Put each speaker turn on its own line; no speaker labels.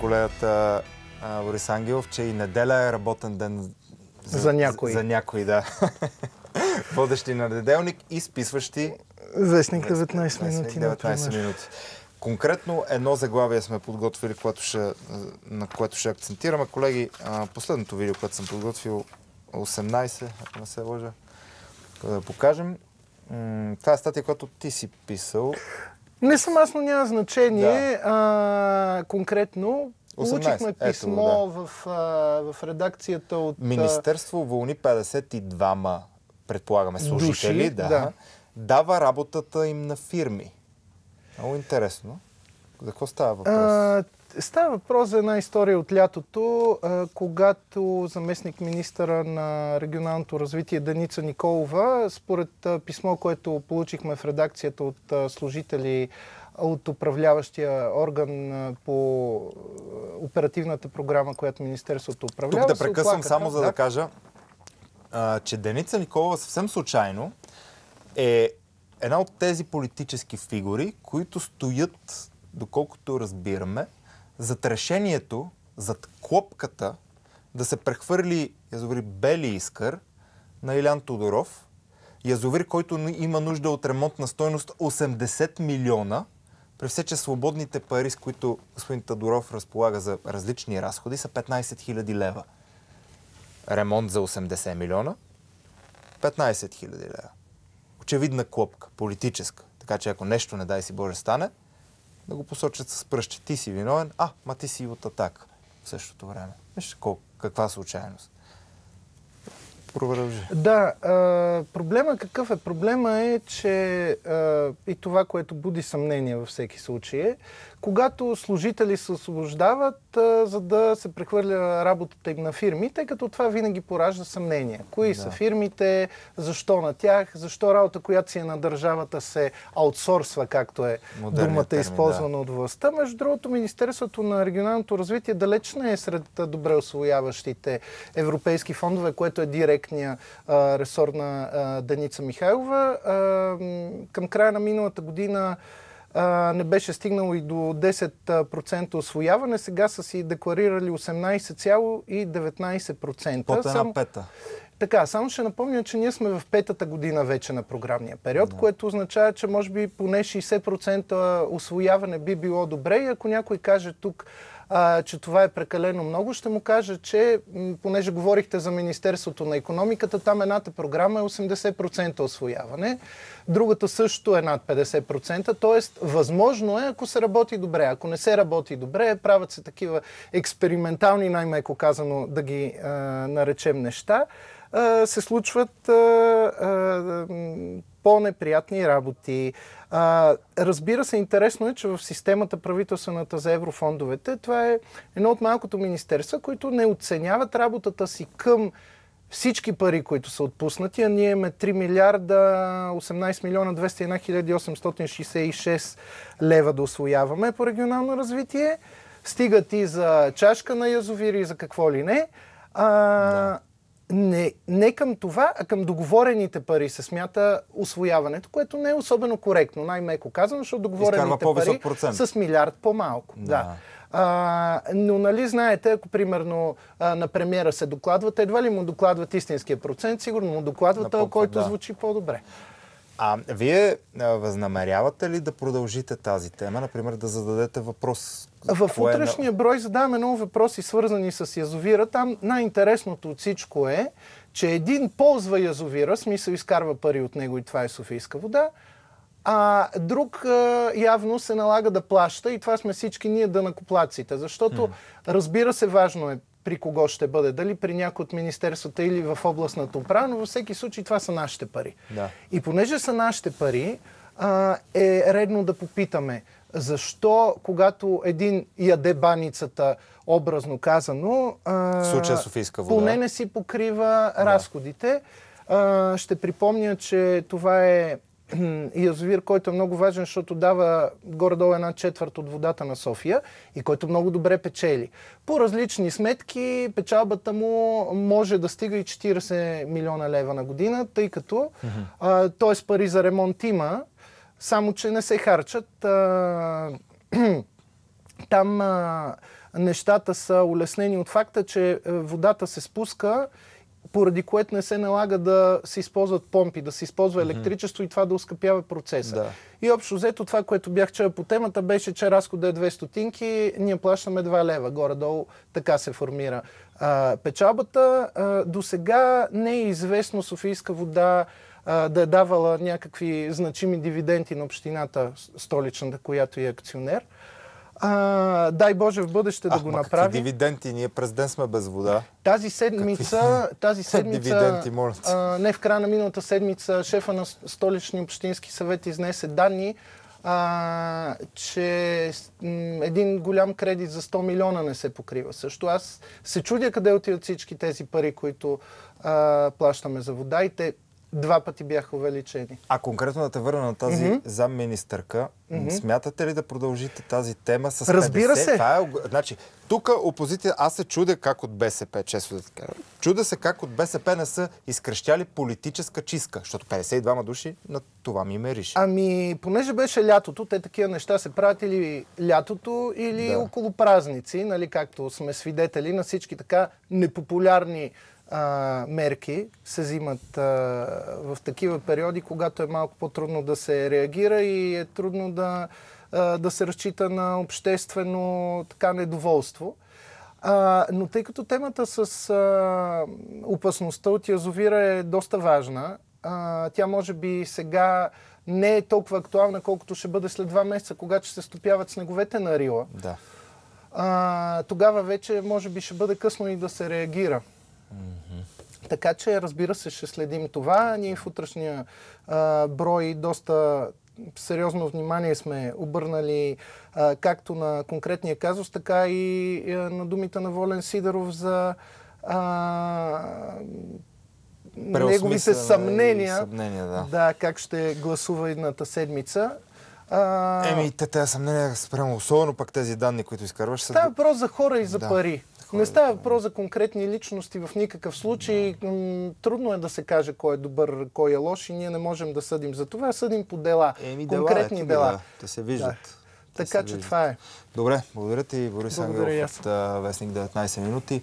колегата а, Борис Ангелов, че и неделя е работен ден за, за някой. За, за някой, да. Водещи на неделник и списващи... Вестник 19, 19 минути. 19 е минути. Конкретно едно заглавие сме подготвили, което ще, на което ще акцентираме. Колеги, последното видео, което съм подготвил, 18, ако не се лъжа, да покажем. Това е статия, която ти си писал.
Не съм аз, но няма значение. Да. А, конкретно, 18. Получихме писмо Ето, да. в, а, в редакцията от... Министерство
вълни 52-ма, предполагаме, служители. Души, да, да. Дава работата им на фирми. Много интересно. За какво става въпрос? А,
става въпрос за една история от лятото, а, когато заместник министъра на регионалното развитие Даница Николова, според а, писмо, което получихме в редакцията от а, служители от управляващия орган по оперативната програма, която Министерството управлява. Тук да прекъсвам само за да, да кажа,
а, че Деница Николова съвсем случайно е една от тези политически фигури, които стоят доколкото разбираме, зад решението, зад клопката да се прехвърли язовир Бели Искър на Илян Тодоров, язовир, който има нужда от ремонт на стойност 80 милиона, при все, че свободните пари, с които господин Тодоров разполага за различни разходи, са 15 000 лева. Ремонт за 80 милиона, 15 000 лева. Очевидна клопка, политическа. Така че ако нещо, не дай си Боже, стане, да го посочат с пръщи. Ти си виновен, а, ма ти си от атака в същото време. Виж колко, каква случайност. Продължи.
Да, а, проблема какъв е? Проблема е, че а, и това, което буди съмнение във всеки случай е, когато служители се освобождават, а, за да се прехвърля работата им на фирми, тъй като това винаги поражда съмнение. Кои да. са фирмите, защо на тях, защо работа, която си е на държавата, се аутсорсва, както е думата термин, използвана да. от властта. Между другото, Министерството на регионалното развитие далеч не е сред добре освояващите европейски фондове, което е директно директния а, ресор на а, Деница Михайлова. А, към края на миналата година не беше стигнало и до 10% освояване, сега са си декларирали 18,19%. Под е една пета. Така, само ще напомня, че ние сме в петата година вече на програмния период, да. което означава, че може би поне 60% освояване би било добре и ако някой каже тук а, че това е прекалено много. Ще му кажа, че понеже говорихте за Министерството на економиката, там едната програма е 80% освояване, другата също е над 50%, т.е. възможно е, ако се работи добре. Ако не се работи добре, правят се такива експериментални, най-меко казано, да ги а, наречем неща се случват по-неприятни работи. разбира се, интересно е, че в системата правителствената за еврофондовете, това е едно от малкото министерства, които не оценяват работата си към всички пари, които са отпуснати, а ние имаме 3 милиарда 18 милиона 201 866 лева да освояваме по регионално развитие. Стигат и за чашка на язовири, и за какво ли не. А, да не, не към това, а към договорените пари се смята освояването, което не е особено коректно, най-меко казано, защото договорените пари процент. с милиард по-малко. Да. да. А, но нали знаете, ако примерно а, на премиера се докладват, едва ли му докладват истинския процент, сигурно му докладват този, който да. звучи по-добре. А
вие възнамерявате ли да продължите тази тема? Например, да зададете въпрос? В е утрешния
е... брой задаваме много въпроси, свързани с язовира. Там най-интересното от всичко е, че един ползва язовира, смисъл изкарва пари от него и това е Софийска вода, а друг явно се налага да плаща и това сме всички ние дънакоплаците. Защото, разбира се, важно е при кого ще бъде, дали при някой от министерствата или в областната управа, но във всеки случай това са нашите пари. Да. И понеже са нашите пари, а, е редно да попитаме защо, когато един яде баницата, образно казано, а, в вода. поне не си покрива да. разходите. А, ще припомня, че това е язовир, който е много важен, защото дава горе-долу една четвърт от водата на София и който много добре печели. По различни сметки печалбата му може да стига и 40 милиона лева на година, тъй като, той с т.е. пари за ремонт има, само че не се харчат. А, там а, нещата са улеснени от факта, че водата се спуска поради което не се налага да се използват помпи, да се използва електричество mm-hmm. и това да ускъпява процеса. Да. И общо взето това, което бях чел по темата, беше, че разходът е 2 стотинки, ние плащаме 2 лева. Горе-долу така се формира а, печалбата. А, до сега не е известно Софийска вода а, да е давала някакви значими дивиденти на общината столичната, която е акционер. А, дай Боже в бъдеще а, да го направи.
дивиденти, ние през ден сме без вода.
Тази седмица, Какви? тази седмица дивиденти, а, не в края на миналата седмица, шефа на столични общински съвет изнесе данни, а, че един голям кредит за 100 милиона не се покрива. Също аз се чудя къде отиват всички тези пари, които а, плащаме за вода и те два пъти бяха увеличени.
А конкретно да те върна на тази mm-hmm. замминистърка, mm-hmm. смятате ли да продължите тази тема с Разбира 50? се. Това е, значи, тук опозиция, аз се чудя как от БСП, често да така. Чудя се как от БСП не са изкрещяли политическа чистка, защото 52 души на това ми мериш.
Ами, понеже беше лятото, те такива неща се правят или лятото, или да. около празници, нали, както сме свидетели на всички така непопулярни а, мерки се взимат а, в такива периоди, когато е малко по-трудно да се реагира и е трудно да, а, да се разчита на обществено така недоволство. А, но тъй като темата с а, опасността от язовира е доста важна, а, тя може би сега не е толкова актуална, колкото ще бъде след два месеца, когато ще се стопяват снеговете на Рила. Да. А, тогава вече може би ще бъде късно и да се реагира. Така че, разбира се, ще следим това. Ние в утрешния а, брой доста сериозно внимание сме обърнали а, както на конкретния казус, така и а, е, на думите на Волен Сидоров за а, неговите съмнения, съмнения да. да, как ще гласува едната седмица. А... Еми,
те тези съмнения спрямо, особено пък тези данни, които изкарваш. Са... Това е въпрос за хора и за да. пари
хора. Не става въпрос за конкретни личности в никакъв случай. Трудно е да се каже кой е добър, кой е лош и ние не можем да съдим за това. Съдим по дела. Еми, конкретни дела. дела.
Те се виждат. Да. Така че виждат. това е. Добре, благодаря ти, Борис Ангелов от Вестник 19 минути.